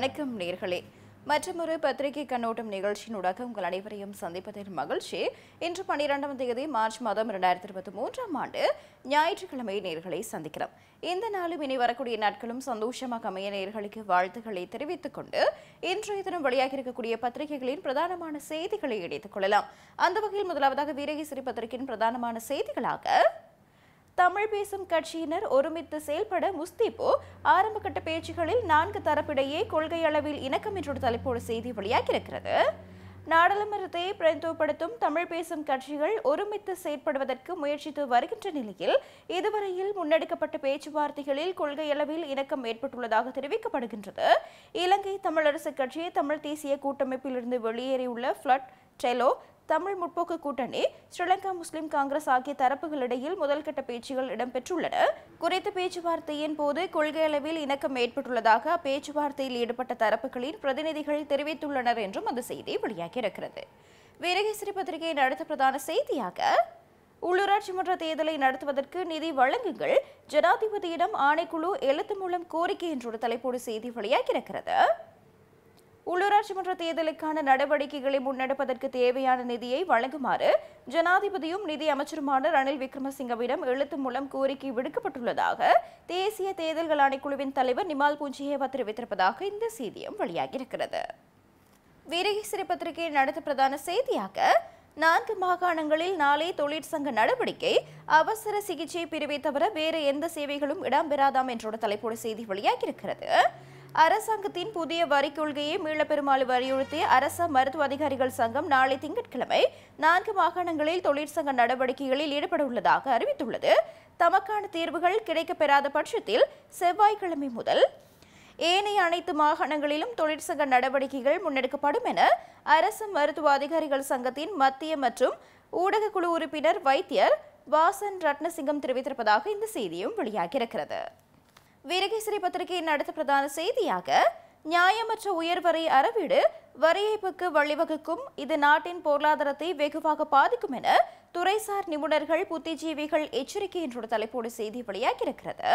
வணக்கம் நேர்களே மற்றொரு பத்திரிகை கண்ணோட்டம் ஊடாக உங்கள் அனைவரையும் சந்திப்பதில் மகிழ்ச்சி இன்று பன்னிரெண்டாம் தேதி மார்ச் மாதம் இரண்டாயிரத்தி இருபத்தி மூன்றாம் ஆண்டு ஞாயிற்றுக்கிழமை நேர்களை சந்திக்கிறோம் இந்த நாளும் இனி வரக்கூடிய நாட்களும் சந்தோஷமாக அமைய நேர்களுக்கு வாழ்த்துக்களை தெரிவித்துக் கொண்டு இன்றைய தினம் வெளியாகி இருக்கக்கூடிய பத்திரிகைகளின் பிரதானமான செய்திகளை இணைத்துக் கொள்ளலாம் அந்த வகையில் முதலாவதாக வீரகேசரி பத்திரிகையின் பிரதானமான செய்திகளாக தமிழ் பேசும் கட்சியினர் ஒருமித்து செயல்பட முஸ்திபோ ஆரம்பகட்ட பேச்சுகளில் நான்கு தரப்பிடையே கொள்கை அளவில் இணக்கம் என்றொரு தலைப்போடு செய்தி வெளியாகியிருக்கிறது நாடாளுமன்றத்தை பிரதிநிதித்துவப்படுத்தும் தமிழ் பேசும் கட்சிகள் ஒருமித்து செயற்படுவதற்கு முயற்சித்து வருகின்ற நிலையில் இதுவரையில் முன்னெடுக்கப்பட்ட பேச்சுவார்த்தைகளில் கொள்கையளவில் இணக்கம் ஏற்பட்டுள்ளதாக தெரிவிக்கப்படுகின்றது இலங்கை தமிழரசு கட்சி தமிழ் தேசிய கூட்டமைப்பிலிருந்து வெளியேறியுள்ள ஃபிளட் டெலோ தமிழ் முற்போக்கு கூட்டணி ஸ்ரீலங்கா முஸ்லிம் காங்கிரஸ் ஆகிய தரப்புகளிடையில் முதல்கட்ட பேச்சுகள் இடம்பெற்றுள்ளன குறித்த பேச்சுவார்த்தையின் போது கொள்கை அளவில் இணக்கம் ஏற்பட்டுள்ளதாக பேச்சுவார்த்தையில் ஈடுபட்ட தரப்புகளின் பிரதிநிதிகள் தெரிவித்துள்ளனர் என்றும் அந்த செய்தி வெளியாகியிருக்கிறது வீரகேசரி பத்திரிகையின் அடுத்த பிரதான செய்தியாக உள்ளூராட்சி மன்ற தேர்தலை நடத்துவதற்கு நிதி வழங்குங்கள் ஜனாதிபதியிடம் ஆணைக்குழு எழுத்து மூலம் கோரிக்கை என்ற தலைப்போடு செய்தி வெளியாகியிருக்கிறது உள்ளூராட்சி மன்ற தேர்தலுக்கான நடவடிக்கைகளை முன்னெடுப்பதற்கு தேவையான நிதியை வழங்குமாறு ஜனாதிபதியும் நிதி அமைச்சருமான ரணில் விக்ரமசிங்கவிடம் எழுத்து மூலம் கோரிக்கை விடுக்கப்பட்டுள்ளதாக தேசிய தேர்தல்கள் ஆணைக்குழுவின் தலைவர் நிமால் பூஞ்சியேவா தெரிவித்திருப்பதாக இந்த செய்தியும் வெளியாகியிருக்கிறது விரைகி சிறப்பத்திரிகை நடத்த பிரதான செய்தியாக நான்கு மாகாணங்களில் நாளை தொழிற்சங்க நடவடிக்கை அவசர சிகிச்சை பிரிவை தவிர வேறு எந்த சேவைகளும் இடம்பெறாதாம் என்றோட தலைப்போடு செய்தி வெளியாகியிருக்கிறது அரசாங்கத்தின் புதிய வரி கொள்கையை மீளப்பெருமாள் வலியுறுத்தி அரச மருத்துவ அதிகாரிகள் சங்கம் நாளை திங்கட்கிழமை நான்கு மாகாணங்களில் தொழிற்சங்க நடவடிக்கைகளில் ஈடுபட உள்ளதாக அறிவித்துள்ளது தமக்கான தீர்வுகள் கிடைக்கப்பெறாத பட்சத்தில் செவ்வாய்க்கிழமை முதல் ஏனைய அனைத்து மாகாணங்களிலும் தொழிற்சங்க நடவடிக்கைகள் முன்னெடுக்கப்படும் என அரசு மருத்துவ அதிகாரிகள் சங்கத்தின் மத்திய மற்றும் ஊடக குழு உறுப்பினர் வைத்தியர் வாசன் ரத்னசிங்கம் தெரிவித்திருப்பதாக இந்த செய்தியும் வெளியாகியிருக்கிறது வீரகேசரி பத்திரிகையின் அடுத்த பிரதான செய்தியாக நியாயமற்ற உயர் வரி அறவீடு வரி வழிவகுக்கும் இது நாட்டின் பொருளாதாரத்தை வெகுவாக பாதிக்கும் என துறைசார் நிபுணர்கள் புத்திஜீவிகள் எச்சரிக்கை என்ற தலைப்போடு செய்தி வெளியாகியிருக்கிறது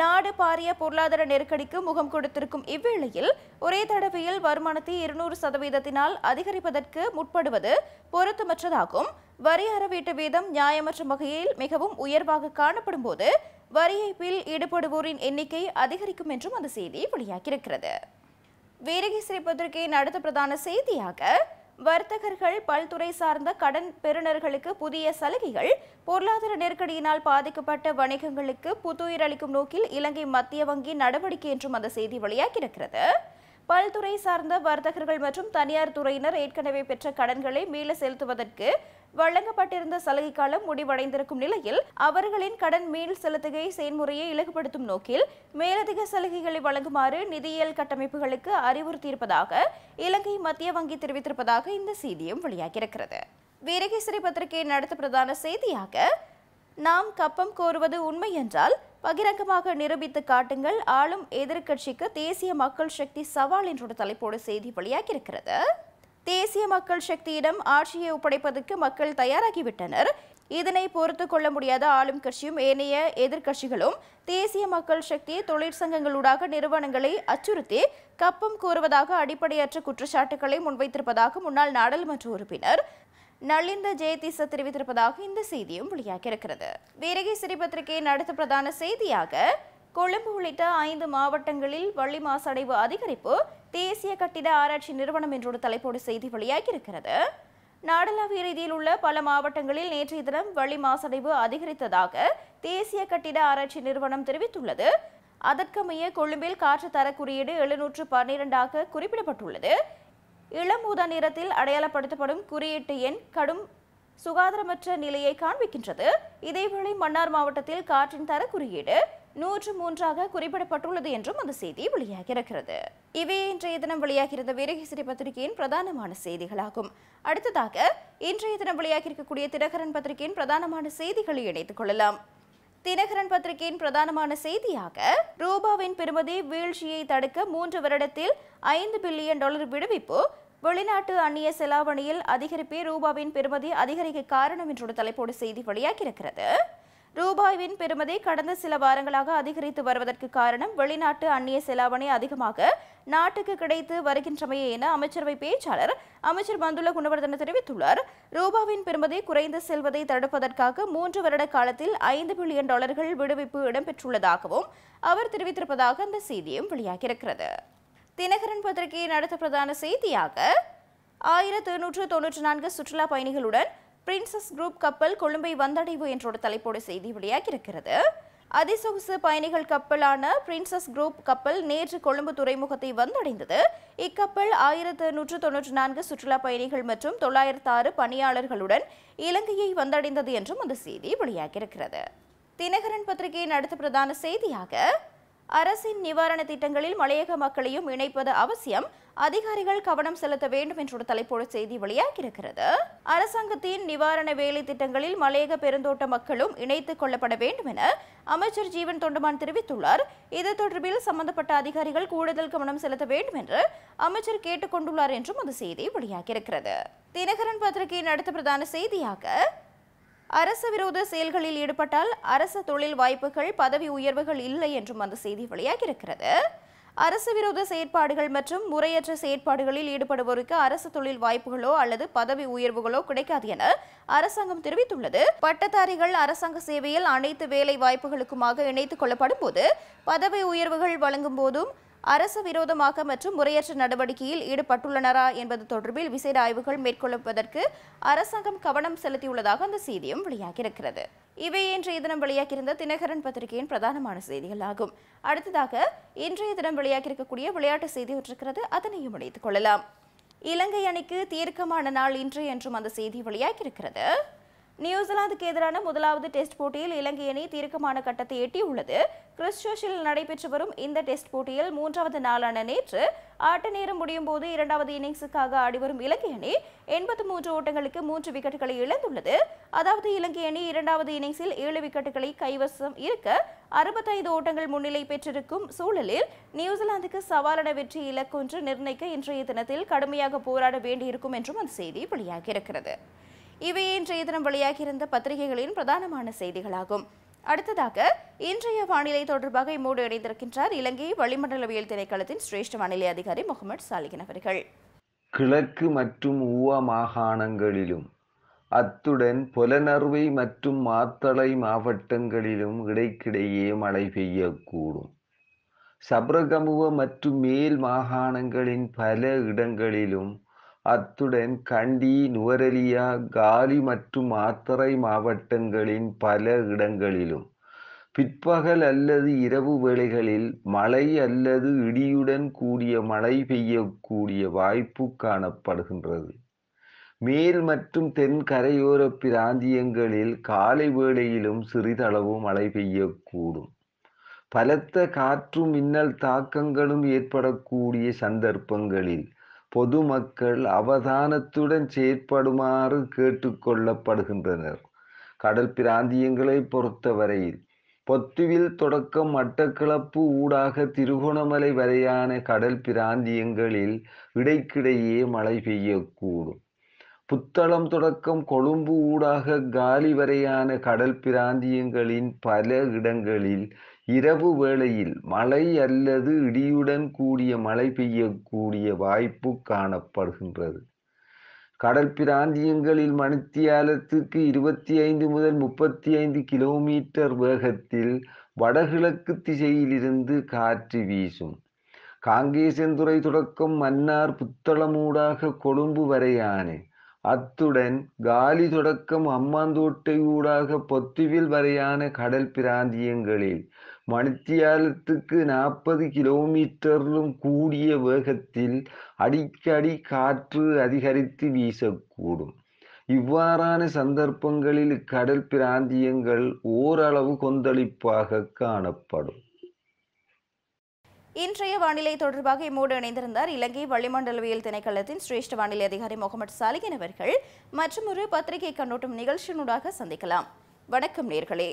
நாடு பாரிய பொருளாதார நெருக்கடிக்கு முகம் கொடுத்திருக்கும் இவ்வேளையில் ஒரே தடவையில் வருமானத்தை இருநூறு சதவீதத்தினால் அதிகரிப்பதற்கு முற்படுவது பொருத்தமற்றதாகும் வரி அறவீட்டு வீதம் நியாயமற்ற வகையில் மிகவும் உயர்வாக காணப்படும் போது வரி ஈடுபடுவோரின் எண்ணிக்கை அதிகரிக்கும் என்றும் அந்த செய்தி வெளியாகியிருக்கிறது வீரகேசரி பத்திரிகையின் அடுத்த பிரதான செய்தியாக வர்த்தகர்கள் பல்துறை சார்ந்த கடன் பெறுநர்களுக்கு புதிய சலுகைகள் பொருளாதார நெருக்கடியினால் பாதிக்கப்பட்ட வணிகங்களுக்கு புத்துயிர் அளிக்கும் நோக்கில் இலங்கை மத்திய வங்கி நடவடிக்கை என்றும் அந்த செய்தி வெளியாகியிருக்கிறது பல்துறை சார்ந்த வர்த்தகர்கள் மற்றும் தனியார் துறையினர் ஏற்கனவே பெற்ற கடன்களை மீள செலுத்துவதற்கு வழங்கப்பட்டிருந்த சலுகை காலம் முடிவடைந்திருக்கும் நிலையில் அவர்களின் கடன் மீள் செலுத்துகை செயல்முறையை இலகுபடுத்தும் நோக்கில் மேலதிக சலுகைகளை வழங்குமாறு நிதியியல் கட்டமைப்புகளுக்கு அறிவுறுத்தியிருப்பதாக இலங்கை மத்திய வங்கி தெரிவித்திருப்பதாக இந்த செய்தியும் வெளியாகியிருக்கிறது வீரகேசரி பத்திரிகை நடத்த பிரதான செய்தியாக நாம் கப்பம் கோருவது உண்மை என்றால் பகிரங்கமாக நிரூபித்து காட்டுங்கள் ஆளும் எதிர்க்கட்சிக்கு தேசிய மக்கள் சக்தி சவால் என்ற தலைப்போடு செய்தி வெளியாகியிருக்கிறது தேசிய மக்கள் சக்தியிடம் ஆட்சியை ஒப்படைப்பதற்கு மக்கள் தயாராகிவிட்டனர் இதனை பொறுத்து கொள்ள முடியாத ஆளும் கட்சியும் ஏனைய எதிர்க்கட்சிகளும் தேசிய மக்கள் சக்தி தொழிற்சங்கங்களூடாக நிறுவனங்களை அச்சுறுத்தி கப்பம் கூறுவதாக அடிப்படையற்ற குற்றச்சாட்டுகளை முன்வைத்திருப்பதாக முன்னாள் நாடாளுமன்ற உறுப்பினர் நலிந்த ஜெயதிச தெரிவித்திருப்பதாக இந்த செய்தியும் வெளியாகியிருக்கிறது வீரகை பத்திரிகை நடத்த பிரதான செய்தியாக கொழும்பு உள்ளிட்ட ஐந்து மாவட்டங்களில் வள்ளி மாசடைவு அதிகரிப்பு தேசிய கட்டிட ஆராய்ச்சி நிறுவனம் என்றொரு தலைப்போடு செய்தி வெளியாகியிருக்கிறது நாடளாவிய ரீதியில் உள்ள பல மாவட்டங்களில் நேற்றைய தினம் வள்ளி மாசடைவு அதிகரித்ததாக தேசிய கட்டிட ஆராய்ச்சி நிறுவனம் தெரிவித்துள்ளது அதற்கமைய கொழும்பில் காற்று தர குறியீடு எழுநூற்று பன்னிரண்டாக குறிப்பிடப்பட்டுள்ளது இளமூதா நிறத்தில் அடையாளப்படுத்தப்படும் குறியீட்டு எண் கடும் சுகாதாரமற்ற நிலையை காண்பிக்கின்றது இதேவேளை மன்னார் மாவட்டத்தில் காற்றின் தர குறியீடு நூற்று மூன்றாக குறிப்பிடப்பட்டுள்ளது என்றும் அந்த செய்தி வெளியாகிறது இவை இன்றைய தினம் வெளியாகிறது வீரகேசரி பத்திரிகையின் பிரதானமான செய்திகளாகும் அடுத்ததாக இன்றைய தினம் வெளியாகியிருக்கக்கூடிய தினகரன் பத்திரிகையின் பிரதானமான செய்திகளை இணைத்துக் கொள்ளலாம் தினகரன் பத்திரிகையின் பிரதானமான செய்தியாக ரூபாவின் பெறுமதி வீழ்ச்சியை தடுக்க மூன்று வருடத்தில் ஐந்து பில்லியன் டாலர் விடுவிப்பு வெளிநாட்டு அந்நிய செலாவணியில் அதிகரிப்பே ரூபாவின் பெறுமதி அதிகரிக்க காரணம் என்றொரு தலைப்போடு செய்தி வெளியாகியிருக்கிறது ரூபாயின் பெருமதி கடந்த சில வாரங்களாக அதிகரித்து வருவதற்கு காரணம் வெளிநாட்டு அந்நிய செலாவணி அதிகமாக நாட்டுக்கு கிடைத்து வருகின்றமையே என அமைச்சரவை பேச்சாளர் அமைச்சர் பந்துல குணவர்தன தெரிவித்துள்ளார் ரூபாவின் பெருமதி குறைந்து செல்வதை தடுப்பதற்காக மூன்று வருட காலத்தில் ஐந்து பில்லியன் டாலர்கள் விடுவிப்பு இடம்பெற்றுள்ளதாகவும் அவர் தெரிவித்திருப்பதாக அந்த செய்தியும் வெளியாகியிருக்கிறது தினகரன் பத்திரிகையின் அடுத்த பிரதான செய்தியாக ஆயிரத்து எண்ணூற்று தொன்னூற்று நான்கு சுற்றுலா பயணிகளுடன் பிரின்சஸ் குரூப் கப்பல் கொழும்பை வந்தடைவு என்ற ஒரு தலைப்போடு செய்தி வெளியாகி இருக்கிறது அதிசொகுசு பயணிகள் கப்பலான பிரின்சஸ் குரூப் கப்பல் நேற்று கொழும்பு துறைமுகத்தை வந்தடைந்தது இக்கப்பல் ஆயிரத்து நூற்று தொன்னூற்றி நான்கு சுற்றுலா பயணிகள் மற்றும் தொள்ளாயிரத்து ஆறு பணியாளர்களுடன் இலங்கையை வந்தடைந்தது என்றும் அந்த செய்தி வெளியாகியிருக்கிறது தினகரன் பத்திரிகையின் அடுத்த பிரதான செய்தியாக அரசின் நிவாரண திட்டங்களில் மலையக மக்களையும் இணைப்பது அவசியம் அதிகாரிகள் கவனம் செலுத்த வேண்டும் என்ற தலைப்போடு செய்தி வெளியாகியிருக்கிறது அரசாங்கத்தின் நிவாரண வேலை திட்டங்களில் மலையக பெருந்தோட்ட மக்களும் இணைத்துக் கொள்ளப்பட வேண்டும் என அமைச்சர் ஜீவன் தொண்டமான் தெரிவித்துள்ளார் இது தொடர்பில் சம்பந்தப்பட்ட அதிகாரிகள் கூடுதல் கவனம் செலுத்த வேண்டும் என்று அமைச்சர் கேட்டுக்கொண்டுள்ளார் என்றும் அந்த செய்தி வெளியாகியிருக்கிறது தினகரன் பத்திரிகையின் அடுத்த பிரதான செய்தியாக அரசு விரோத செயல்களில் ஈடுபட்டால் அரசு தொழில் வாய்ப்புகள் பதவி உயர்வுகள் இல்லை என்றும் அந்த செய்தி வெளியாகியிருக்கிறது அரசு விரோத செயற்பாடுகள் மற்றும் முறையற்ற செயற்பாடுகளில் ஈடுபடுவோருக்கு அரசு தொழில் வாய்ப்புகளோ அல்லது பதவி உயர்வுகளோ கிடைக்காது என அரசாங்கம் தெரிவித்துள்ளது பட்டதாரிகள் அரசாங்க சேவையில் அனைத்து வேலை வாய்ப்புகளுக்குமாக இணைத்துக் கொள்ளப்படும் போது பதவி உயர்வுகள் வழங்கும் போதும் அரசு விரோதமாக மற்றும் முறையற்ற நடவடிக்கையில் ஈடுபட்டுள்ளனரா என்பது தொடர்பில் விசேட ஆய்வுகள் மேற்கொள்வதற்கு அரசாங்கம் கவனம் செலுத்தியுள்ளதாக அந்த செய்தியும் வெளியாகியிருக்கிறது இவை இன்றைய தினம் வெளியாகியிருந்த தினகரன் பத்திரிகையின் பிரதானமான செய்திகள் ஆகும் அடுத்ததாக இன்றைய தினம் வெளியாகியிருக்கக்கூடிய விளையாட்டு செய்தி ஒன்றிருக்கிறது அதனையும் இணைத்துக் கொள்ளலாம் இலங்கை அணிக்கு தீர்க்கமான நாள் இன்று என்றும் அந்த செய்தி வெளியாகியிருக்கிறது நியூசிலாந்துக்கு எதிரான முதலாவது டெஸ்ட் போட்டியில் இலங்கை அணி தீர்க்கமான கட்டத்தை எட்டியுள்ளது கிறிஸ்டோஷில் நடைபெற்று வரும் இந்த டெஸ்ட் போட்டியில் மூன்றாவது நாளான நேற்று ஆட்ட நேரம் முடியும் போது இரண்டாவது இன்னிங்ஸுக்காக ஆடிவரும் இலங்கை அணி எண்பத்தி மூன்று ஓட்டங்களுக்கு மூன்று விக்கெட்டுகளை இழந்துள்ளது அதாவது இலங்கை அணி இரண்டாவது இன்னிங்ஸில் ஏழு விக்கெட்டுகளை கைவசம் இருக்க அறுபத்தைந்து ஓட்டங்கள் முன்னிலை பெற்றிருக்கும் சூழலில் நியூசிலாந்துக்கு சவாலான வெற்றி இலக்கொன்று நிர்ணயிக்க இன்றைய தினத்தில் கடுமையாக போராட வேண்டியிருக்கும் என்றும் அந்த செய்தி வெளியாகியிருக்கிறது இவையே இன்றைய தினம் வெளியாகியிருந்த பத்திரிகைகளின் பிரதானமான செய்திகளாகும் அடுத்ததாக இன்றைய வானிலை தொடர்பாக இம்மோடு இணைந்திருக்கின்றார் இலங்கை வளிமண்டலவியல் திணைக்களத்தின் சிரேஷ்ட வானிலை அதிகாரி முகமது சாலிகின் அவர்கள் கிழக்கு மற்றும் ஊவ மாகாணங்களிலும் அத்துடன் புலனறுவை மற்றும் மாத்தளை மாவட்டங்களிலும் இடைக்கிடையே மழை பெய்யக்கூடும் சப்ரகமுவ மற்றும் மேல் மாகாணங்களின் பல இடங்களிலும் அத்துடன் கண்டி நுவரெலியா காலி மற்றும் ஆத்தரை மாவட்டங்களின் பல இடங்களிலும் பிற்பகல் அல்லது இரவு வேளைகளில் மழை அல்லது இடியுடன் கூடிய மழை பெய்யக்கூடிய வாய்ப்பு காணப்படுகின்றது மேல் மற்றும் தென் கரையோர பிராந்தியங்களில் காலை வேளையிலும் சிறிதளவு மழை பெய்யக்கூடும் பலத்த காற்றும் மின்னல் தாக்கங்களும் ஏற்படக்கூடிய சந்தர்ப்பங்களில் பொதுமக்கள் அவதானத்துடன் செயற்படுமாறு கேட்டுக்கொள்ளப்படுகின்றனர் கடல் பிராந்தியங்களை பொறுத்தவரையில் பொத்துவில் தொடக்கம் மட்டக்களப்பு ஊடாக திருகோணமலை வரையான கடல் பிராந்தியங்களில் இடைக்கிடையே மழை பெய்யக்கூடும் புத்தளம் தொடக்கம் கொழும்பு ஊடாக காலி வரையான கடல் பிராந்தியங்களின் பல இடங்களில் இரவு வேளையில் மழை அல்லது இடியுடன் கூடிய மழை பெய்யக்கூடிய வாய்ப்பு காணப்படுகின்றது கடல் பிராந்தியங்களில் மணித்தியாலத்துக்கு இருபத்தி ஐந்து முதல் முப்பத்தி ஐந்து கிலோமீட்டர் வேகத்தில் வடகிழக்கு திசையிலிருந்து காற்று வீசும் காங்கேசன்துறை தொடக்கம் மன்னார் புத்தளமூடாக கொழும்பு வரையானே அத்துடன் காலி தொடக்கம் அம்மாந்தோட்டை ஊடாக பொத்துவில் வரையான கடல் பிராந்தியங்களில் மணித்தியாலத்துக்கு நாற்பது கிலோமீட்டரிலும் கூடிய வேகத்தில் அடிக்கடி காற்று அதிகரித்து வீசக்கூடும் இவ்வாறான சந்தர்ப்பங்களில் கடல் பிராந்தியங்கள் ஓரளவு கொந்தளிப்பாக காணப்படும் இன்றைய வானிலை தொடர்பாக இம்மோடு இணைந்திருந்தார் இலங்கை வளிமண்டலவியல் திணைக்களத்தின் சிரேஷ்ட வானிலை அதிகாரி முகமது சாலிகின் அவர்கள் மற்றும் ஒரு பத்திரிகை கண்ணோட்டம் நிகழ்ச்சியினூடாக சந்திக்கலாம் வணக்கம் நேர்களே